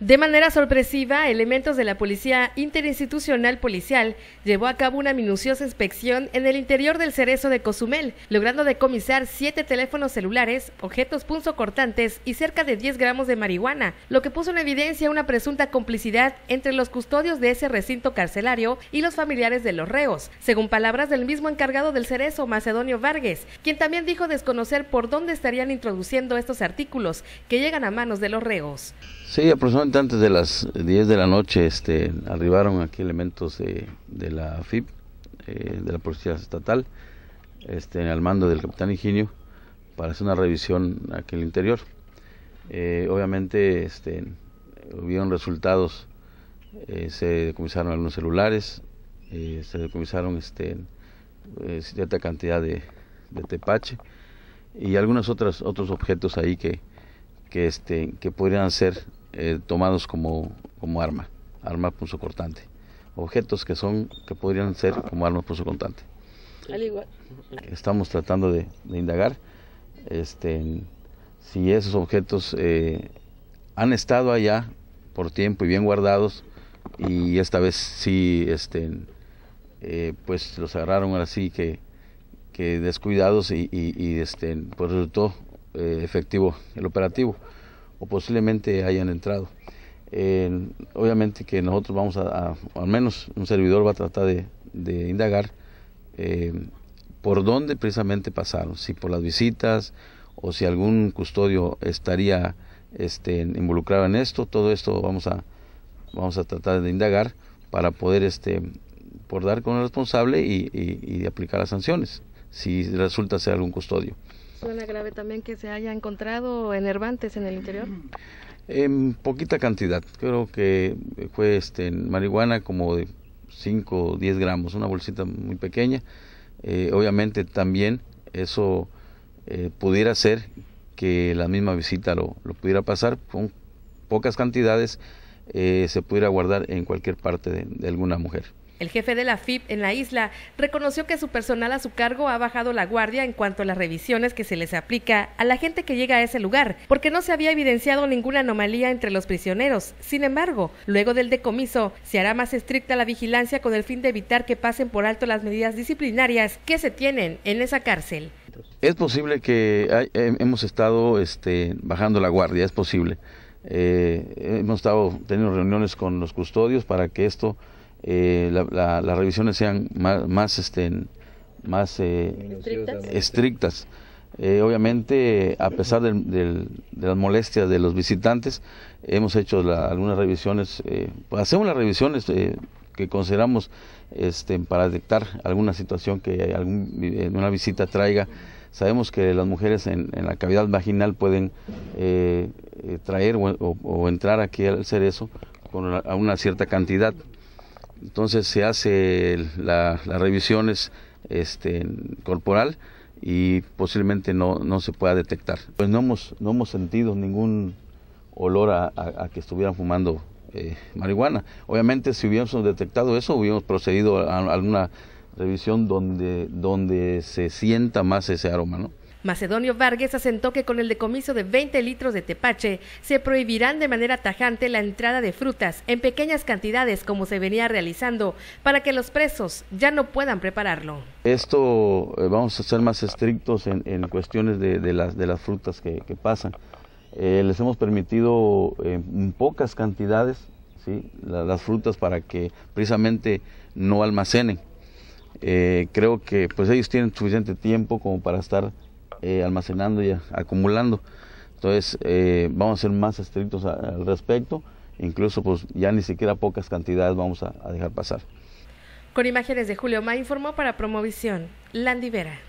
De manera sorpresiva, elementos de la Policía Interinstitucional Policial llevó a cabo una minuciosa inspección en el interior del cerezo de Cozumel, logrando decomisar siete teléfonos celulares, objetos punzocortantes y cerca de 10 gramos de marihuana, lo que puso en evidencia una presunta complicidad entre los custodios de ese recinto carcelario y los familiares de los reos, según palabras del mismo encargado del cerezo, Macedonio Vargas, quien también dijo desconocer por dónde estarían introduciendo estos artículos que llegan a manos de los reos. Sí, aproximadamente antes de las 10 de la noche este, arribaron aquí elementos de, de la FIP, eh, de la Policía Estatal, este, al mando del capitán Ingenio para hacer una revisión aquí en el interior. Eh, obviamente este, hubieron resultados, eh, se decomisaron algunos celulares, se decomisaron este, cierta cantidad de, de, tepache y algunos otros, otros objetos ahí que, que, este, que podrían ser eh, tomados como, como arma, arma cortante, Objetos que son que podrían ser como armas cortante. Al igual. Estamos tratando de, indagar este, si esos objetos eh, han estado allá por tiempo y bien guardados y esta vez sí este, eh, pues los agarraron así que, que descuidados y, y, este, pues resultó efectivo el operativo o posiblemente hayan entrado. Eh, obviamente que nosotros vamos a, al menos un servidor va a tratar de, indagar eh, por dónde precisamente pasaron, si por las visitas o si algún custodio estaría este, involucrado en esto, todo esto vamos a, vamos a tratar de indagar para poder este, por dar con el responsable y, y, y aplicar las sanciones, si resulta ser algún custodio. ¿Suena grave también que se haya encontrado enervantes en el interior? En poquita cantidad, creo que fue este, marihuana como de 5 o 10 gramos, una bolsita muy pequeña. Eh, obviamente también eso eh, pudiera ser que la misma visita lo, lo pudiera pasar, con pocas cantidades eh, se pudiera guardar en cualquier parte de alguna mujer. El jefe de la FIP en la isla reconoció que su personal a su cargo ha bajado la guardia en cuanto a las revisiones que se les aplica a la gente que llega a ese lugar, porque no se había evidenciado ninguna anomalía entre los prisioneros. Sin embargo, luego del decomiso, se hará más estricta la vigilancia con el fin de evitar que pasen por alto las medidas disciplinarias que se tienen en esa cárcel. Es posible que hemos estado este, bajando la guardia, es posible. Eh, hemos estado teniendo reuniones con los custodios para que esto eh, las revisiones sean más, este, más, más eh, estrictas. Eh, obviamente, a pesar de las molestias de los visitantes, hemos hecho algunas revisiones, pues, hacemos las revisiones que consideramos este, para detectar alguna situación que algún, una visita traiga. Sabemos que las mujeres en, la cavidad vaginal pueden traer o, entrar aquí al cerezo con a una cierta cantidad. Entonces se hace la, revisión revisiones este, corporal y posiblemente no, no se pueda detectar. Pues no hemos, no hemos sentido ningún olor a, que estuvieran fumando eh, marihuana. Obviamente si hubiéramos detectado eso, hubiéramos procedido a, alguna revisión donde, donde se sienta más ese aroma, ¿no? Macedonio Vargas asentó que con el decomiso de 20 litros de tepache se prohibirán de manera tajante la entrada de frutas en pequeñas cantidades como se venía realizando para que los presos ya no puedan prepararlo. Esto eh, vamos a ser más estrictos en, cuestiones de, las, frutas que, pasan. Eh, les hemos permitido eh, pocas cantidades ¿sí? las frutas para que precisamente no almacenen. creo que pues ellos tienen suficiente tiempo como para estar eh, almacenando y acumulando. Entonces eh, vamos a ser más estrictos al respecto, incluso pues ya ni siquiera pocas cantidades vamos a, dejar pasar. Con imágenes de Julio Ma informó para Promovisión, Landivera